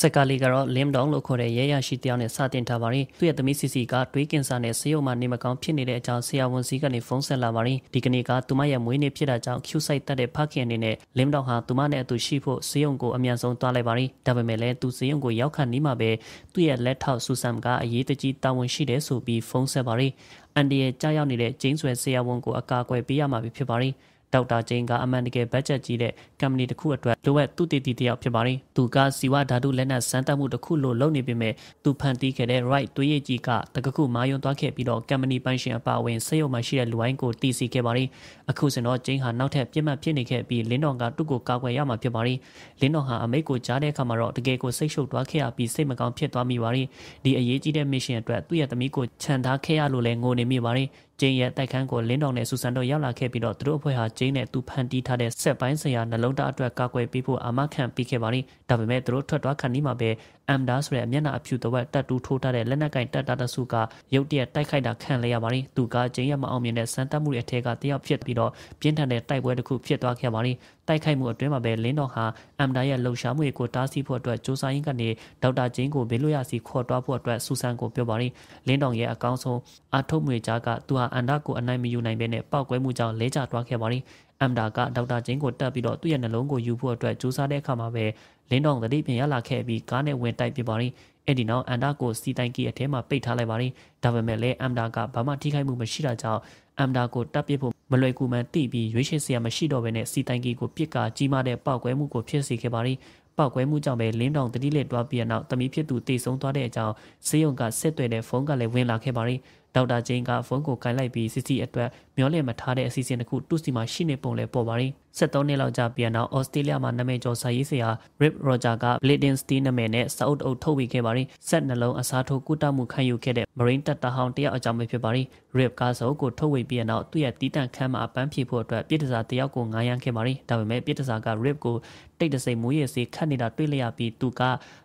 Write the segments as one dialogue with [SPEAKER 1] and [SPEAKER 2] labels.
[SPEAKER 1] စက်ကာလီကတော့ limb down လို့ခေါ်တဲ့ရဲရရှိတယောက်နဲ့စတင်ထားပါတယ်သူရဲ့သမီးစီစီကတွေးကင်ဆာနဲ့ဆေးရုံမှာနေမကောင်းဖြစ်နေတဲ့အကြောင်းဆရာဝန်စီကနေဖုန်းဆက်လာပါတယ်ဒီကနေ့ကသူမရဲ့မွေးနေ့ဖြစ်တာကြောင့် Q site တက်တဲ့ဖခင်အနေနဲ့ limb down ဟာသူမနဲ့အတူရှိဖို့ဆေးရုံကိုအမြန်ဆုံးသွားလိုက်ပါတယ်ဒါပေမဲ့လည်းသူဆေးရုံကိုရောက်ခန့်နေမှာပဲသူရဲ့လက်ထောက်ဆူဆမ်ကအရေးတကြီးတာဝန်ရှိတယ်ဆိုပြီးဖုန်းဆက်ပါတယ်အန်ဒီရဲ့ကြားရောက်နေတဲ့ဂျင်းဆွဲဆရာဝန်ကိုအကာအကွယ်ပေးရမှာဖြစ်ပါတယ်။ဒေါက်တာဂျိန်ကအမှန်တကယ်ဘတ်ဂျက်ကြီးတဲ့ကမ္ပဏီတစ်ခုအတွက်လိုအပ်သူတည်တည်တယောက်ဖြစ်ပါတယ်။သူကစီဝဓာတုလက်နက်စမ်းသပ်မှုတစ်ခုလိုလုပ်နေပေမဲ့သူဖန်တီးခဲ့တဲ့ right သွေးရည်ကြီးကတကခုမာယွန်သွားခဲ့ပြီးတော့ကမ္ပဏီပိုင်ရှင်အပါအဝင်စက်ရုံမှာရှိတဲ့လူဝိုင်းကိုတီးစီခဲ့ပါတယ်။အခုစင်တော့ဂျိန်ဟာနောက်ထပ်ပြစ်မှတ်ဖြစ်နေခဲ့ပြီးလင်းတော်ကသူ့ကိုကာကွယ်ရမှာဖြစ်ပါတယ်။လင်းတော်ဟာအမိတ်ကိုကြားတဲ့အခါမှာတော့တကယ်ကိုစိတ်ရှုပ်သွားခဲ့ရပြီးစိတ်မကောင်းဖြစ်သွားမိပါတယ်။ဒီအရေးကြီးတဲ့ mission အတွက်သူ့ရဲ့သမီးကိုခြံထားခဲ့ရလို့လည်းငိုနေမိပါတယ်။ကျင်းရဲ့တိုက်ခန်းကိုလင်းတောင်နဲ့ဆူဆန်တို့ရောက်လာခဲ့ပြီးတော့သူတို့အဖွဲ့ဟာကျင်းနဲ့သူဖန်တီးထားတဲ့ဆက်ပိုင်းဆရာနှလုံးသားအတွက် ကာကွယ်ပေးဖို့အာမခံပေးခဲ့ပါတယ်။ဒါပေမဲ့သူတို့ထွက်သွားခဏီးမှာပဲအမ်ဒါဆိုတဲ့အမျက်နှာအဖြူတစ်ဝက်တက်တူးထိုးထားတဲ့လက်နက်ကင်တက်တာတဆုကရုတ်တရက်တိုက်ခိုက်တာခံလဲရပါတယ်။သူကကျင်းရဲ့မအောင်မြင်တဲ့စမ်းသပ်မှုတွေအထက်ကတယောက်ဖြစ်ပြီးတော့ပြင်းထန်တဲ့တိုက်ပွဲတစ်ခုဖြစ်သွားခဲ့ပါတယ်။တိုက်ခိုက်မှုအတွင်းမှာပဲလင်းတော်ဟာအမ်ဒါရဲ့လှုပ်ရှားမှုတွေကိုတားဆီးဖို့အတွက်စူးစမ်းရင်းကနေဒေါက်တာကျင်းကိုဘေးလွတ်ရာစီခေါ်တွားဖို့အတွက်ဆူဆန်ကိုပြောပါတယ်။လင်းတော်ရဲ့အကောင်းဆုံးအထုတ်မွေကြားကသူဟာအန်ဒါကိုအနိုင်မယူနိုင်ဘဲနဲ့ပောက်ကွဲမှုကြောင့်လဲကျသွားခဲ့ပါတယ်။အမ်ဒါကဒေါက်တာဂျင်းကိုတက်ပြီးတော့သူ့ရဲ့နှလုံးကိုယူဖို့အတွက်ကြိုးစားတဲ့အခါမှာပဲလင်းတောင်သတိပြန်ရလာခဲ့ပြီးကားနဲ့ဝင်တိုက်ပြပါတယ်။အဲ့ဒီနောက်အန်ဒါကိုစီတိုင်ကီအထဲမှာပိတ်ထားလိုက်ပါတယ်။ဒါပေမဲ့လည်းအမ်ဒါကဘာမှထိခိုက်မှုမရှိတာကြောင့်အမ်ဒါကိုတက်ပြဖို့မလွယ်ကူမှန်တိပြီးရွေးချယ်စရာမရှိတော့ဘဲနဲ့စီတိုင်ကီကိုပြစ်ကာကြီးမားတဲ့ပောက်ကွဲမှုကိုဖြစ်စေခဲ့ပါတယ်။ပောက်ကွဲမှုကြောင့်ပဲလင်းတောင်တတိလက်တွားပြီးနောက်တမီးဖြစ်သူတေဆုံးသွားတဲ့အကြောင်းစေယုံကဆက်သွယ်တဲ့ဖုန်းကလည်းဝင်လာခဲ့ပါတယ်။ဒေါက်တာဂျိန်းကဖုန်းကိုကင်လိုက်ပြီးစစ်စစ်အတွက်မျောလင့်မထားတဲ့အစီအစဉ်တစ်ခုသူ့စီမှာရှိနေပုံလည်းပေါ်ပါတယ်73နှစ်လောက်ကြာပြန်တော့အော်စတြေးလျမှာနာမည်ကျော်စာရေးဆရာ Rip Roger က Bladen Steel နာမည်နဲ့စာအုပ်အုပ်ထုတ်ဝေခဲ့ပါတယ်ဆက်နှလုံးအစားထိုးကုတမှုခံယူခဲ့တဲ့ Marine တပ်သားဟောင်းတယောက်အကြောင်းပဲဖြစ်ပါတယ် Rip ကစာအုပ်ကိုထုတ်ဝေပြီးနောက်သူ့ရဲ့တီးတန့်ခန်းမှာအပန်းဖြေဖို့အတွက်ပြည်တစာတယောက်ကိုငားရမ်းခဲ့ပါတယ်ဒါပေမဲ့ပြည်တစာက Rip ကိုတိတ်တဆိတ်မိုးရေစေးခတ်နေတာတွေ့လျက်ပြီးသူက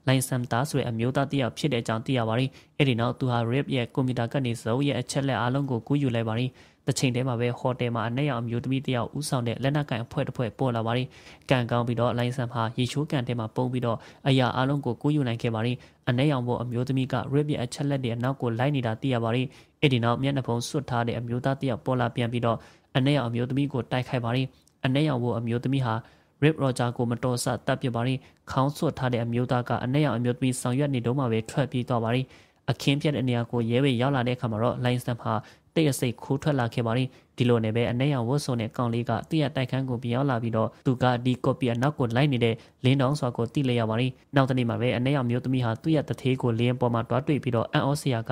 [SPEAKER 1] လိုင်ဆမ်တာဆိုတဲ့အမျိုးသားတယောက်ဖြစ်တဲ့အကြောင်းသိရပါတယ်အဲ့ဒီနောက်သူဟာ Rip ရဲ့ကွန်ပျူတာကနေစာအုပ်ရဲ့အချက်လက်အားလုံးကိုကူးယူလိုက်ပါတယ်တစ်ချိန်တည်းမှာပဲဟိုတယ်မှာအနဲ့ရောင်အမျိုးသမီးတယောက်ဦးဆောင်တဲ့လက်နက်ကန်အဖွဲ့တစ်ဖွဲ့ပေါ်လာပါတယ်။ကန်ကောင်းပြီးတော့လိုင်ဆန်ဟာရေချိုးကန်ထဲမှာပုံပြီးတော့အရာအလုံးကိုကူးယူနိုင်ခဲ့ပါတယ်။အနဲ့ရောင်ပေါ်အမျိုးသမီးကရစ်ပြအချက်လက်တွေအနောက်ကိုလိုက်နေတာသိရပါတယ်။အဲ့ဒီနောက်မျက်နှာဖုံးဆွတ်ထားတဲ့အမျိုးသားတယောက်ပေါ်လာပြန်ပြီးတော့အနဲ့ရောင်အမျိုးသမီးကိုတိုက်ခိုက်ပါတယ်။အနဲ့ရောင်ပေါ်အမျိုးသမီးဟာ Rip Roger ကိုမတော်ဆတပ်ပစ်ပါရင်ခေါင်းဆွတ်ထားတဲ့အမျိုးသားကအနဲ့ရောင်အမျိုးသမီးဆောင်ရွက်နေတုန်းမှာပဲထွက်ပြေးသွားပါရင်အခင်းပြတဲ့နေရာကိုရဲဝေရောက်လာတဲ့အခါမှာတော့ Lionstamp ဟာတိတ်အစိတ်ခိုးထွက်လာခဲ့ပါတယ်ဒီလိုနဲ့ပဲအ내ရောင်ဝတ်စုံတဲ့ကောင်လေးကသူ့ရဲ့တိုက်ခန်းကိုပြန်ရောက်လာပြီးတော့သူကဒီ copy အနောက်ကိုလိုက်နေတဲ့လင်းတောင်းစွာကိုတိလိုက်ရပါတယ်နောက်တနေ့မှာပဲအ내ရောင်မျိုးသမီးဟာသူ့ရဲ့တထေးကိုလင်းပေါ်မှာတွားတွေ့ပြီးတော့အန်အော့ဆရာက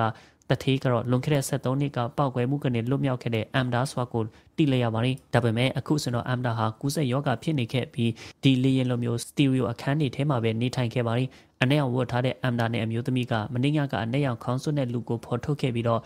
[SPEAKER 1] တထေးကတော့လွန်ခဲ့တဲ့73နှစ်ကပောက်ကွဲမှုကနေလွတ်မြောက်ခဲ့တဲ့အမ်ဒါစွာကိုတိလိုက်ရပါတယ်။ဒါပေမဲ့အခုစတော့အမ်ဒါဟာကူးစက်ယောဂဖြစ်နေခဲ့ပြီးဒီလေရင်လိုမျိုးစတီရီယိုအခန်းတွေထဲမှာပဲနေထိုင်ခဲ့ပါတယ်။အနဲ့အောင်ဝတ်ထားတဲ့အမ်ဒါနဲ့အမျိုးသမီးကမင်းညကအနဲ့အောင်ခေါင်းဆွတ်တဲ့လူကိုဖော်ထုတ်ခဲ့ပြီးတော့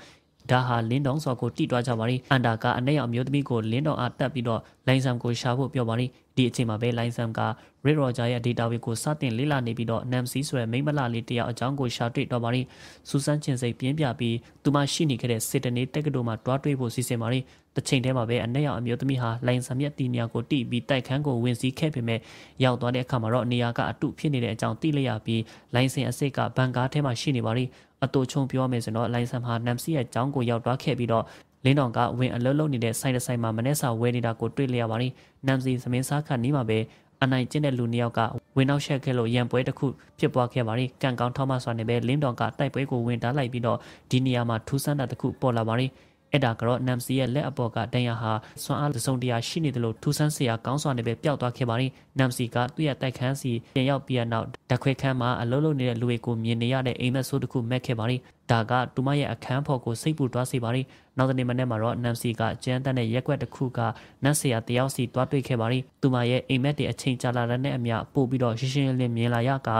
[SPEAKER 1] ဒါဟာလင်းတောင်စွာကိုတိတွားကြပါရီအန်တာကအနက်ရောင်မျိုးသမီးကိုလင်းတောင်အားတက်ပြီးတော့လိုင်ဆမ်ကိုရှာဖို့ပြောပါရီဒီအချိန်မှာပဲလိုင်ဆမ်ကရစ်ရော်ဂျာရဲ့ database ကိုစတင်လေ့လာနေပြီးတော့နမ်စီဆိုတဲ့မိမလာလေးတယောက်အကြောင်းကိုရှာတွေ့တော့ပါရီစူဆန်းချင်းစိတ်ပြင်းပြပြီးသူမရှိနေခဲ့တဲ့စစ်တနေတက္ကသိုလ်မှာတွားတွေ့ဖို့စီစဉ်ပါရီတစ်ချိန်တည်းမှာပဲအနက်ရောင်အမျိုးသမီးဟာလိုင်ဆမ်ရဲ့တီနီယာကိုတိပြီးတိုက်ခန်းကိုဝင်စီးခဲ့ပေမဲ့ရောက်သွားတဲ့အခါမှာတော့နေရာကအတုဖြစ်နေတဲ့အကြောင်းသိလိုက်ရပြီးလိုင်စင်အစစ်ကဘန်ကားထဲမှာရှိနေပါရီအတူချုံပြောမယ်ဆိုတော့လိုင်ဆမ်ဟာနမ်စီရဲ့ကျောင်းကိုရောက်သွားခဲ့ပြီးတော့လင်းတော်ကဝင်အလုံးလုံးနေတဲ့ဆိုင်တဆိုင်မှာမနေ့စာဝဲနေတာကိုတွေ့လျက်ပါတယ်နမ်စီသမင်းစားခတ်နေမှာပဲအနိုင်ကျင့်တဲ့လူနှစ်ယောက်ကဝင်နောက်ဆက်ခဲ့လို့ရန်ပွဲတစ်ခုဖြစ်ပွားခဲ့ပါတယ်ကံကောင်းထောက်မစွာနဲ့ပဲလင်းတော်ကတိုက်ပွဲကိုဝင်တားလိုက်ပြီးတော့ဒီနေရာမှာထူးဆန်းတာတစ်ခုပေါ်လာပါတယ်အဲ့ဒါကတော့နမ်စီရဲ့လက်အပေါ်ကဒဏ်ရာဟာဆွမ်းအားတစုံတရာရှိနေတယ်လို့ထူဆန်းစရာကောင်းစွာနဲ့ပဲပျောက်သွားခဲ့ပါတယ်နမ်စီကသူ့ရဲ့တိုက်ခန်းစီပြန်ရောက်ပြီးနောက်ဓာခွဲခန်းမှာအလုံးလုံးနေတဲ့လူတွေကိုမြင်နေရတဲ့အိမ်မက်ဆိုးတစ်ခုမက်ခဲ့ပါတယ်ဒါကသူမရဲ့အခန်းဖော်ကိုစိတ်ပူသွားစေပါတယ်။နောက်တနေ့မနေ့မှာတော့နမ်စီကကျန်းတန်းတဲ့ရက်ွက်တစ်ခုကနတ်ဆရာတယောက်စီတွားတွေ့ခဲ့ပါတယ်။သူမရဲ့အိမ်မက်တွေအချိန်ကြာလာတဲ့အမျှပို့ပြီးတော့ရှင်းရှင်းလင်းလင်းမြင်လာရက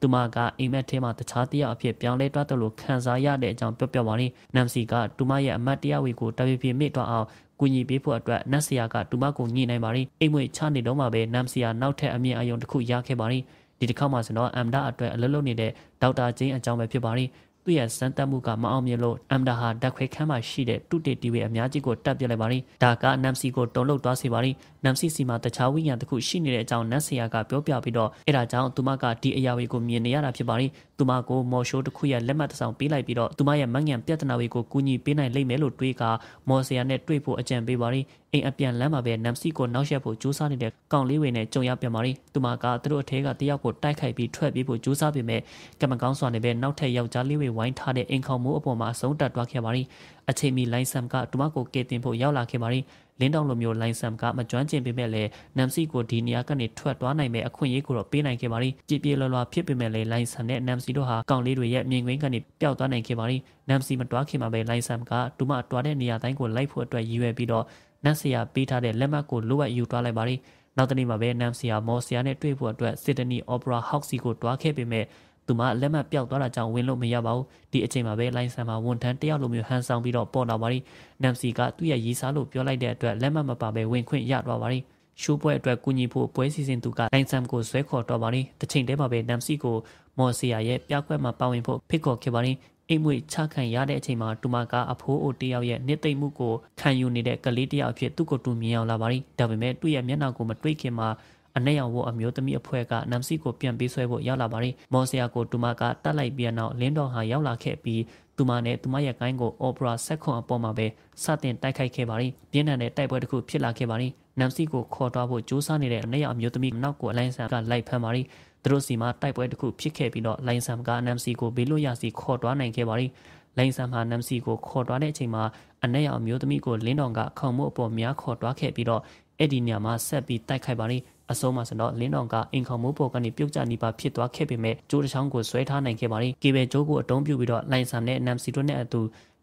[SPEAKER 1] သူမကအိမ်မက်ထဲမှာတခြားတယောက်အဖြစ်ပြောင်းလဲတွားတယ်လို့ခံစားရတဲ့အကြောင်းပြောပြပါတယ်။နမ်စီကသူမရဲ့အမတ်တရားဝေကိုတပည့်ပြမိတော့အောင်ကူညီပေးဖို့အတွက်နတ်ဆရာကသူမကိုညှိနှိုင်းပါတယ်။အိမ်မွေချနေတော့မှပဲနမ်ဆရာနောက်ထပ်အမြင်အယုံတစ်ခုရခဲ့ပါတယ်။ဒီတစ်ခါမှဆိုတော့အမ်ဒါအတွက်အလုပ်လုပ်နေတဲ့ဒေါက်တာဂျင်းအကြောင်းပဲဖြစ်ပါတယ်သူ့ရဲ့စမ်းသပ်မှုကမအောင်မြင်လို့အမ်ဒါဟာဓာတ်ခွဲခန်းမှာရှိတဲ့တုတေတီဝေအများကြီးကိုတပ်ပြလိုက်ပါရင်ဒါကနမ်စီကိုတုံလုံသွားစေပါရင်နမ်စီစီမှာတခြားဝိညာဉ်တစ်ခုရှိနေတဲ့အကြောင်းနတ်ဆရာကပြောပြပြီးတော့အဲဒါကြောင့်သူမကဒီအရာတွေကိုမြင်နေရတာဖြစ်ပါရင်သူမကိုမော်ရှိုးတစ်ခုရဲ့လက်မှတ်တစ်စောင်ပေးလိုက်ပြီးတော့သူမရဲ့မငန်ပြဿနာတွေကိုကူညီပေးနိုင်လိမ့်မယ်လို့တွေးကမော်ဆရာနဲ့တွေ့ဖို့အကြံပေးပါရင်အိမ်အပြန်လမ်းမှာပဲနမ်စီကိုနောက်ရက်ဖို့ကြိုးစားနေတဲ့ကောင်လေးဝင်နဲ့ကြုံရပြန်ပါရင်သူမကသူတို့အထက်ကတယောက်ကိုတိုက်ခိုက်ပြီးထွက်ပြေးဖို့ကြိုးစားပေမဲ့ကံမကောင်းစွာနဲ့ပဲနောက်ထပ်ယောက်ျားလေးဝင်ဝိုင်းထားတဲ့အင်ခေါမိုးအပေါ်မှာဆုံးတက်သွားခဲ့ပါသည်အချိန်မီလိုင်ဆမ်ကတူမကိုကယ်တင်ဖို့ရောက်လာခဲ့ပါသည်လင်းတောင်လိုမျိုးလိုင်ဆမ်ကမကျွမ်းကျင်ပေမဲ့လည်းနမ်စီကိုဒီနေရာကနေထွက်သွားနိုင်မဲ့အခွင့်အရေးကိုတော့ပေးနိုင်ခဲ့ပါသည်ကြည်ပြေလော်လော်ဖြစ်ပေမဲ့လည်းလိုင်ဆမ်နဲ့နမ်စီတို့ဟာကောင်လေးတွေရဲ့မြင်ကွင်းကနေပျောက်သွားနိုင်ခဲ့ပါသည်နမ်စီမတွားခင်မှာပဲလိုင်ဆမ်ကတူမတွားတဲ့နေရာတိုင်းကိုလိုက်ဖို့အတွက်ရည်ရွယ်ပြီးတော့နတ်ဆရာပေးထားတဲ့လက်မှတ်ကိုလိုအပ်ယူသွားလိုက်ပါသည်နောက်တနေ့မှာပဲနမ်ဆရာမော်ဆရာနဲ့တွေ့ဖို့အတွက်စစ်ဒနီအော်ပရာဟောက်စီကိုတွားခဲ့ပေမဲ့သူမလက်မှတ်ပျောက်သွားတာကြောင့်ဝင်လို့မရပါဘူးဒီအချိန်မှာပဲလိုင်ဆန်မှာဝန်ထမ်းတယောက်လိုမျိုးဟန်ဆောင်ပြီးတော့ပေါ်လာပါရီနမ်စီကသူ့ရဲ့ရေးစားလို့ပြောလိုက်တဲ့အတွက်လက်မှတ်မပါဘဲဝင်ခွင့်ရသွားပါရီရှိုးပွဲအတွက်ကူညီဖို့ပွဲစီစဉ်သူကလိုင်ဆန်ကိုဆွဲခေါ်တော်ပါရီတစ်ချိန်တည်းမှာပဲနမ်စီကိုမော်စီယာရဲ့ပြကွက်မှာပါဝင်ဖို့ဖိတ်ခေါ်ခဲ့ပါရီအိမ်မွေချခံရတဲ့အချိန်မှာတူမကအဖိုးအိုတယောက်ရဲ့နှစ်သိမ့်မှုကိုခံယူနေတဲ့ကလေးတယောက်အဖြစ်သူ့ကိုတူမြင်အောင်လာပါရီဒါပေမဲ့သူ့ရဲ့မျက်နှာကိုမတွေ့ခင်မှာအနက်ရောင်ဖို့အမျိုးသမီးအဖွဲ့ကနမ်စီကိုပြန်ပေးဆွဲဖို့ရောက်လာပါတယ်မော်ဆရာကိုတူမကတတ်လိုက်ပြန်နောက်လင်းတော်ဟာရောက်လာခဲ့ပြီးသူမနဲ့သူမရဲ့ကိုင်းကို Opera ဆက်ခွန်အပေါ်မှာပဲစတင်တိုက်ခိုက်ခဲ့ပါတယ်။ပြင်းထန်တဲ့တိုက်ပွဲတစ်ခုဖြစ်လာခဲ့ပါတယ်။နမ်စီကိုခေါ်သွားဖို့ကြိုးစားနေတဲ့အနက်ရအမျိုးသမီးနောက်ကိုအလိုင်းဆန်ကလိုက်ဖမ်းပါတယ်။သူတို့စီမှာတိုက်ပွဲတစ်ခုဖြစ်ခဲ့ပြီးတော့လိုင်းဆန်ကနမ်စီကိုဘေးလွတ်ရာစီခေါ်သွားနိုင်ခဲ့ပါတယ်။လိုင်းဆန်မှာနမ်စီကိုခေါ်သွားတဲ့အချိန်မှာအနက်ရအမျိုးသမီးကိုလင်းတော်ကခေါင်းမို့အပေါ်များခေါ်သွားခဲ့ပြီးတော့အဲ့ဒီညမှာဆက်ပြီးတိုက်ခိုက်ပါတယ်။အဆုံးမှာဆိုတော့လင်းတောင်ကအင်ခေါမိုးပေါ်ကနေပြုတ်ကျနေပါဖြစ်သွားခဲ့ပေမဲ့ကျိုးတစ်ချောင်းကိုဆွဲထားနိုင်ခဲ့ပါတယ်ကေဘယ်ကျိုးကိုအတုံးပြုတ်ပြီးတော့လိုင်ဆမ်နဲ့ NMC တို့နဲ့အတူ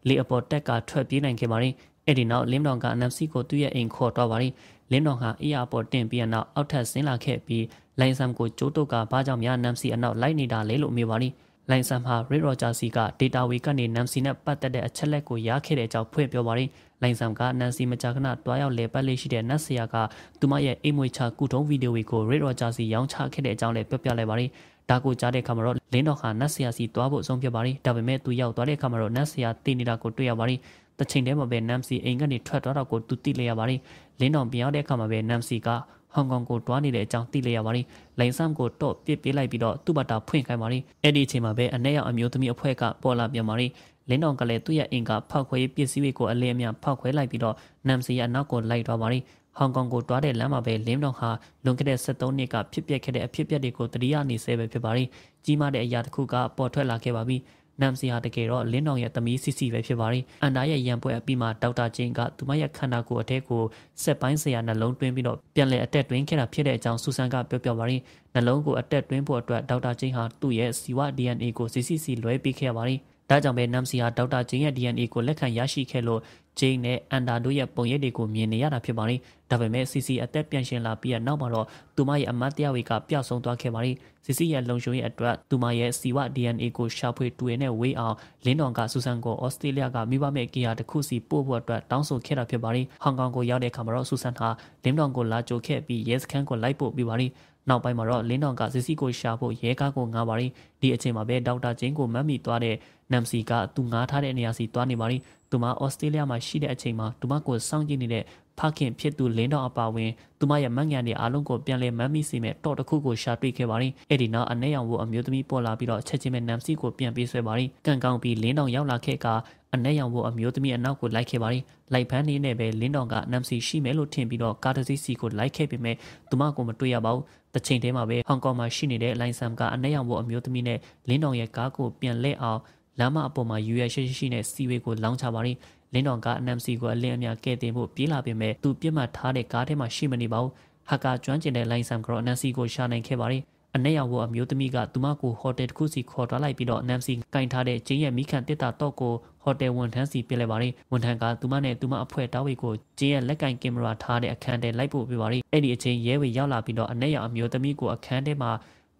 [SPEAKER 1] လေအပေါ်တက်ကထွက်ပြေးနိုင်ခဲ့ပါတယ်အဲ့ဒီနောက်လင်းတောင်က NMC ကိုသူ့ရဲ့အိမ်ခေါ်တော့ပါတယ်လင်းတောင်ကအရာပေါ်တင်ပြီးနောက်အောက်ထပ်ဆင်းလာခဲ့ပြီးလိုင်ဆမ်ကိုကျိုးတုတ်ကဘာကြောင့်များ NMC အနောက်လိုက်နေတာလဲလို့မေးပါတယ်လိုင်ဆမ်ဟာ Red Roger စီက data ဝေကနေ Nancy နဲ့ပတ်သက်တဲ့အချက်လက်ကိုရခဲ့တဲ့အကြောင်းဖွင့်ပြောပါရင်းလိုင်ဆမ်က Nancy မကြာခဏတွားရောက်လဲပတ်လေးရှိတဲ့နတ်ဆရာကသူမရဲ့အိမ်မွေချကုထုံးဗီဒီယိုတွေကို Red Roger စီရောင်းချခဲ့တဲ့အကြောင်းလည်းပြောပြလိုက်ပါရင်းဒါကိုကြားတဲ့အခါမှာတော့လင်းတော်ဟာနတ်ဆရာစီတွားဖို့ဆုံးဖြတ်ပါရင်းဒါပေမဲ့သူရောက်သွားတဲ့အခါမှာတော့နတ်ဆရာတည်နေတာကိုတွေ့ရပါရင်းတစ်ချိန်တည်းမှာပဲ Nancy အိမ်ကနေထွက်သွားတော့ကိုသူသိလိုက်ရပါရင်းလင်းတော်ပြန်ရောက်တဲ့အခါမှာပဲ Nancy ကဟောင်ကောင်ကိုတွားနေတဲ့အကြောင်းသိလိုက်ရပါတယ်။လိုင်ဆမ်ကိုတော့ပြစ်ပေးလိုက်ပြီးတော့သူ့ဘတာဖွင့်ခိုင်းပါတယ်။အဲ့ဒီအချိန်မှာပဲအ내ရောက်အမျိုးသမီးအဖွဲ့ကပေါ်လာပြန်ပါတယ်။လင်းတော်ကလည်းသူ့ရဲ့အင်ကာဖောက်ခွဲပစ္စည်းတွေကိုအလင်းအမြန်ဖောက်ခွဲလိုက်ပြီးတော့နမ်စီရဲ့နောက်ကိုလိုက်သွားပါတယ်။ဟောင်ကောင်ကိုတွားတဲ့လမ်းမှာပဲလင်းတော်ဟာလွန်ခဲ့တဲ့73နှစ်ကဖြစ်ပျက်ခဲ့တဲ့အဖြစ်အပျက်တွေကိုတတိယနေဆဲပဲဖြစ်ပါတယ်။ကြီးမားတဲ့အရာတစ်ခုကပေါ်ထွက်လာခဲ့ပါပြီ။နမ်စီဟာတကယ်တော့လင်းအောင်ရဲ့သမီးစီစီပဲဖြစ်ပါတယ်အန်တာရဲ့ရန်ပွဲအပြီးမှာဒေါက်တာဂျင်းကသူမရဲ့ခန္ဓာကိုယ်အထက်ကိုစက်ပိုင်းဆရာနှလုံးတွင်းပြီးတော့ပြန်လည်အတက်တွင်းခဲ့တာဖြစ်တဲ့အကြောင်းဆူဆန်ကပြောပြပါတယ်နှလုံးကိုအတက်တွင်းဖို့အတွက်ဒေါက်တာဂျင်းဟာသူ့ရဲ့ဇီဝ DNA ကိုစီစီစီလွဲပေးခဲ့ပါတယ်ဒါကြောင့်ပဲနမ်စီဟာဒေါက်တာဂျင်းရဲ့ DNA ကိုလက်ခံရရှိခဲ့လို့ဂျင်းနဲ့အန်တာတို့ရဲ့ပုံရိပ်တွေကိုမြင်နေရတာဖြစ်ပါတယ်။ဒါပေမဲ့ CC အသက်ပြန်ရှင်လာပြီးတဲ့နောက်မှာတော့သူမရဲ့အမတ်တရားတွေကပျောက်ဆုံးသွားခဲ့ပါတယ်။ CC ရဲ့လုံခြုံရေးအတွက်သူမရဲ့စီဝ DNA ကိုရှာဖွေတွေ့ရတဲ့ဝေးအောင်လင်းတော်ကစူဆန်ကိုဩစတြေးလျကမိဘမဲ့ကီယာတစ်ခုစီပို့ဖို့အတွက်တောင်းဆိုခဲ့တာဖြစ်ပါတယ်။ဟောင်ကောင်ကိုရောက်တဲ့အခါမှာတော့စူဆန်ဟာလင်းတော်ကိုလာကြိုခဲ့ပြီးရဲစခန်းကိုလိုက်ပို့ပြီးပါတယ်။နောက်ပိုင်းမှာတော့လင်းတောင်ကစစ်စီကိုရှာဖို့ရဲကားကိုငားပါရီဒီအချိန်မှာပဲဒေါက်တာဂျင်းကိုမတ်မီသွားတဲ့နမ်စီကသူငားထားတဲ့နေရာစီသွားနေပါရီသူမဩစတြေးလျမှာရှိတဲ့အချိန်မှာသူမကိုစောင့်ကြည့်နေတဲ့ဖခင်ဖြစ်သူလင်းတော်အပါဝင်သူမရဲ့မန်ငံတွေအားလုံးကိုပြန်လည်မမ်းမိစေမဲ့တော့တစ်ခုကိုရှာတွေ့ခဲ့ပါရင်အဲ့ဒီနောက်အနေအောင်ကိုအမျိုးသမီးပေါ်လာပြီးတော့ချက်ချင်းပဲနမ်စီကိုပြန်ပေးဆွဲပါရင်ကန့်ကောင်းပြီးလင်းတော်ရောက်လာခဲ့ကအနဲ့ရောင်ဖို့အမျိုးသမီးအနောက်ကိုလိုက်ခဲ့ပါတယ်။လိုက်ဖမ်းနေနဲ့ပဲလင်းတော်ကနမ်စီရှိမယ်လို့ထင်ပြီးတော့ကာတစီစီကိုလိုက်ခဲ့ပေမဲ့သူမကိုမတွေ့ရပါဘူး။တချိန်တည်းမှာပဲဟောင်ကောင်မှာရှိနေတဲ့လိုင်ဆမ်ကအနဲ့ရောင်ဖို့အမျိုးသမီးနဲ့လင်းတော်ရဲ့ကားကိုပြန်လှည့်အောင်လမ်းမအပေါ်မှာယူရရှိရှိနဲ့စီဝေကိုလောင်းချပါရင်လင်းတော်ကား NMC ကိုအလင်းအမြကဲတင်ဖို့ပြေးလာပေမဲ့သူပြစ်မှတ်ထားတဲ့ကားထဲမှာရှိမနေပါဘူး။ဟာကာကျွမ်းကျင်တဲ့လိုင်ဆမ်ကတော့ NMC ကိုရှာနိုင်ခဲ့ပါရင်အနက်ရောက်ဖို့အမျိုးသမီးကသူမကိုဟိုတယ်တစ်ခုစီခေါ်ထားလိုက်ပြီးတော့ NMC ကင်ထားတဲ့ကျင်းရဲ့မိခန့်တစ်တာတော့ကိုဟိုတယ်ဝန်ထမ်းစီပြလဲပါရင်ဝန်ထမ်းကသူမနဲ့သူမအဖွဲ့တားဝေကိုကျင်းရဲ့လက်ကင်ကင်မရာထားတဲ့အခန်းထဲလိုက်ဖို့ပြပါရင်အဲ့ဒီအချိန်ရဲဝေရောက်လာပြီးတော့အနက်ရောက်အမျိုးသမီးကိုအခန်းထဲမှာ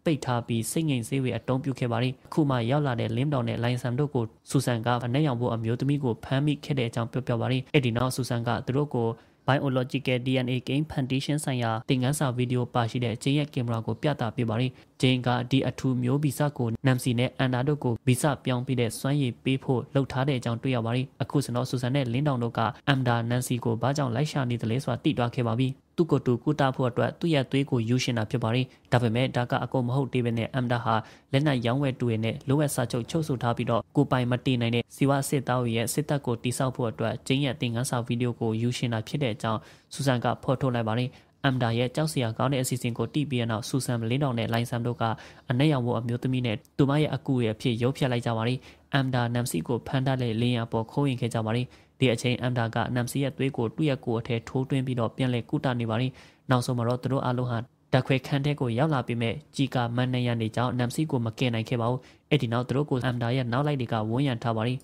[SPEAKER 1] ပိတ်ထားပြီးစိတ်ငြိမ်စေးဝေအတုံးပြုခဲ့ပါတယ်အခုမှရောက်လာတဲ့လင်းတောင်နဲ့လိုင်ဆန်တို့ကိုဆူဆန်ကအနက်ရောင်ဖို့အမျိုးသမီးကိုဖမ်းမိခဲ့တဲ့အကြောင်းပြောပြပါတယ်အဲ့ဒီနောက်ဆူဆန်ကသူတို့ကို biological DNA game foundation ဆိုင်ရာသင်ခန်းစာဗီဒီယိုပါရှိတဲ့ဂျင်းရဲ့ကင်မရာကိုပြသပေးပါတယ်။ဂျင်းကဒီအထူးမျိုးဗီဇကိုနမ်စီနဲ့အန်တာတို့ကိုဗီဇပြောင်းပြီးတဲ့စွမ်းရည်ပေးဖို့လှုပ်ထားတဲ့အကြောင်းတွေ့ရပါတယ်။အခုစနော်ဆူဆန်နဲ့လင်းတောင်တို့ကအမ်ဒါနမ်စီကိုဘာကြောင့်လိုက်ရှာနေသလဲဆိုတာသိသွားခဲ့ပါပြီသူ့ကိုယ်သူကုသဖို့အတွက်သူ့ရဲ့သွေးကိုယူရှင်တာဖြစ်ပါတယ်။ဒါပေမဲ့ဒါကအကုန်မဟုတ်သေးပဲနဲ့အမ်ဒါဟာလက်နက်ရောင်းဝယ်တူရနဲ့လိုအပ်စာချုပ်ချုပ်ဆိုထားပြီးတော့ကိုပိုင်မတည်နိုင်တဲ့စီဝါစစ်သားရဲ့စစ်တပ်ကိုတိစောက်ဖို့အတွက်ကျင်းရဲ့တင်ကန်းစာဗီဒီယိုကိုယူရှင်တာဖြစ်တဲ့အကြောင်းဆူဆန်ကဖော်ထုတ်လိုက်ပါတယ်။အမ်ဒါရဲ့ကြောက်စရာကောင်းတဲ့အစီအစဉ်ကိုတိပြီးနောက်ဆူဆန်မလင်းတောင်နဲ့လိုင်ဆမ်တို့ကအနက်ရောင်ဖို့အမျိုးသမီးနဲ့သူမရဲ့အကူရဲ့အဖြစ်ရုပ်ဖြတ်လိုက်ကြပါရီအမ်ဒါနမ်စီကိုဖမ်းထားတဲ့လင်းရပေါ်ခိုးဝင်ခဲ့ကြပါရီဒီအချိန်အမ်ဒါကနမ်စီရဲ့သွေးကိုတွေ့ရကိုအထဲထိုးတွင်းပြီးတော့ပြန်လဲကုတနေပါရီနောက်ဆုံးမှာတော့သူတို့အလုံးဟာတခွေခန်းထဲကိုရောက်လာပြီးမဲ့ជីကာမန်နေရနေကြောင်းနမ်စီကိုမကင်နိုင်ခဲ့ပါဘူးအဲ့ဒီနောက်သူတို့ကိုအမ်ဒါရဲ့နောက်လိုက်တွေကဝန်းရံထားပါရီ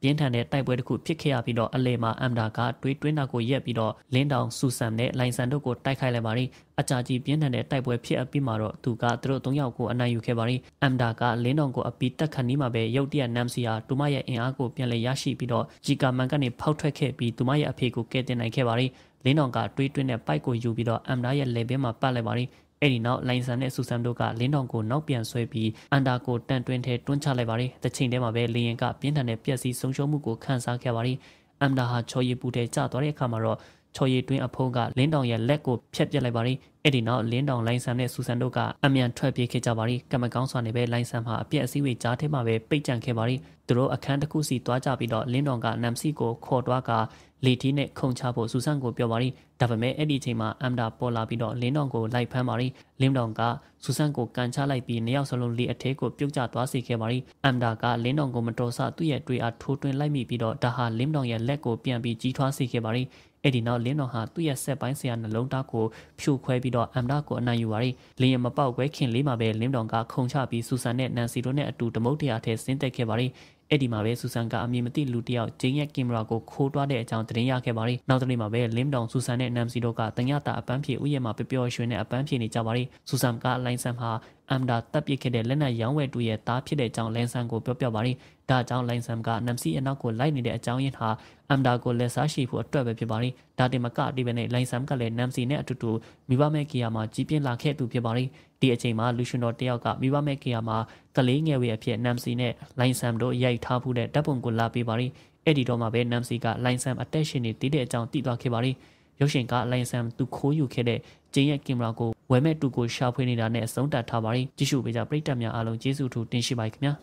[SPEAKER 1] ပြင်းထန်တဲ့တိုက်ပွဲတစ်ခုဖြစ်ခဲ့ရပြီးတော့အလေမှာအမ်ဒါကတွေးတွင်းတာကိုရက်ပြီးတော့လင်းတောင်စူဆမ်နဲ့လိုင်ဆန်တို့ကိုတိုက်ခိုက်လိုက်ပါရင်အကြာကြီးပြင်းထန်တဲ့တိုက်ပွဲဖြစ်အပြီးမှာတော့သူကသူတို့သုံးယောက်ကိုအနိုင်ယူခဲ့ပါရင်အမ်ဒါကလင်းတောင်ကိုအပီတက်ခဏီးမှာပဲရုတ်တရက်နမ်စီယာတူမရဲ့အင်အားကိုပြန်လည်ရရှိပြီးတော့ဂျီကာမန်ကနေဖောက်ထွက်ခဲ့ပြီးတူမရဲ့အဖေကိုကယ်တင်နိုင်ခဲ့ပါရင်လင်းတောင်ကတွေးတွင်းတဲ့ပိုက်ကိုယူပြီးတော့အမ်ဒါရဲ့လေဘင်းမှာပတ်လိုက်ပါရင်အဲ့ဒီနောက်လိုင်ဆန်နဲ့ဆူဆမ်တို့ကလင်းတောင်ကိုနောက်ပြန်ဆွဲပြီးအန်တာကိုတန်တွင်းထဲတွန်းချလိုက်ပါတယ်။တစ်ချိန်တည်းမှာပဲလေရင်ကပြင်းထန်တဲ့ပျက်စီးဆုံးရှုံးမှုကိုခံစားခဲ့ပါတယ်။အန်တာဟာချော်ရည်ပူထဲကျသွားတဲ့အခါမှာတော့ချော်ရည်တွင်းအဖုံးကလင်းတောင်ရဲ့လက်ကိုဖြတ်ပြစ်လိုက်ပါတယ်။အဲ့ဒီနောက်လင်းတောင်လိုင်ဆန်နဲ့ဆူဆန်တို့ကအမြန်ထွက်ပြေးခဲ့ကြပါတယ်။ကမကောင်းစွာနဲ့ပဲလိုင်ဆန်မှာအပြက်အစည်းဝေးကြားထဲမှာပဲပိတ်ကြံခဲ့ပါတယ်။သူတို့အခန်းတစ်ခုစီသွားကြပြီးတော့လင်းတောင်ကနမ်စီကိုခေါ်တွားကလေထီးနဲ့ခုံချဖို့စူဆန်ကိုပြောပါရီဒါပေမဲ့အဲ့ဒီအချိန်မှာအမ်ဒါပေါ်လာပြီးတော့လင်းတောင်ကိုလိုက်ဖမ်းပါရီလင်းတောင်ကစူဆန်ကိုကန်ချလိုက်ပြီးနှစ်ယောက်စလုံးလေအထဲကိုပြုတ်ကျသွားစေခဲ့ပါရီအမ်ဒါကလင်းတောင်ကိုမတော်ဆသူ့ရဲ့တွေအားထိုးတွင်းလိုက်မိပြီးတော့ဒါဟာလင်းတောင်ရဲ့လက်ကိုပြန်ပြီးကြီးထွားစေခဲ့ပါရီအဲ့ဒီနောက်လင်းတော်ဟာသူ့ရဲ့ဆက်ပိုင်းဆရာနှလုံးသားကိုဖြိုခွဲပြီးတော့အမ်ဒါကိုအနိုင်ယူပါရီလင်းရမပေါက်ခွဲခင်လေးမှာပဲလင်းတော်ကခုံချပြီးစူဆန်နဲ့နန်စီတို့နဲ့အတူဓမုတ်တရားထဲဆင်းသက်ခဲ့ပါရီအဲ့ဒီမှာပဲဆူဆန်ကအမည်မသိလူတယောက်ဂျင်းရဲ့ကင်မရာကိုခိုးတွားတဲ့အကြောင်းသတင်းရခဲ့ပါတယ်နောက်တစ်နေ့မှာပဲလင်းတောင်ဆူဆန်နဲ့နမ်စီတို့ကတညတာအပန်းဖြေဥယျာဉ်မှာပျော်ပျော်ရွှင်နဲ့အပန်းဖြေနေကြပါတယ်ဆူဆန်ကလိုင်ဆမ်ဟာအမ်ဒါတပ်ပစ်ခဲ့တဲ့လက်နက်ရောင်းဝယ်သူရဲ့သားဖြစ်တဲ့အကြောင်းလန်ဆန်ကိုပြောပြပါရည်။ဒါကြောင့်လန်ဆန်ကနမ်စီအနောက်ကိုလိုက်နေတဲ့အကြောင်းရင်းဟာအမ်ဒါကိုလက်စားရှိဖို့အတွက်ပဲဖြစ်ပါရည်။ဒါတင်မကအတိပဲနဲ့လန်ဆန်ကလည်းနမ်စီနဲ့အတူတူမိဘမဲ့ကီယာမှာကြီးပြင်းလာခဲ့သူဖြစ်ပါရည်။ဒီအချိန်မှာလူရှင်တော်တယောက်ကမိဘမဲ့ကီယာမှာကလေးငယ်ဝေးအဖြစ်နမ်စီနဲ့လန်ဆန်တို့ရိုက်ထားမှုတဲ့တပ်ပုံကိုလာပေးပါရည်။အဲ့ဒီတော့မှပဲနမ်စီကလန်ဆန်အတက်ရှင်နေတည်တဲ့အကြောင်းသိသွားခဲ့ပါရည်။ရုပ်ရှင်ကား Alliance သူခိုးယူခဲ့တဲ့ဂျင်းရဲ့ကင်မရာကိုဝယ်မဲ့တူကိုရှာဖွေနေတာနဲ့အဆုံးတတ်ထားပါတယ်ကြည့်ရှုပေးကြပရိသတ်များအားလုံးကျေးဇူးထူးတင်ရှိပါခင်ဗျာ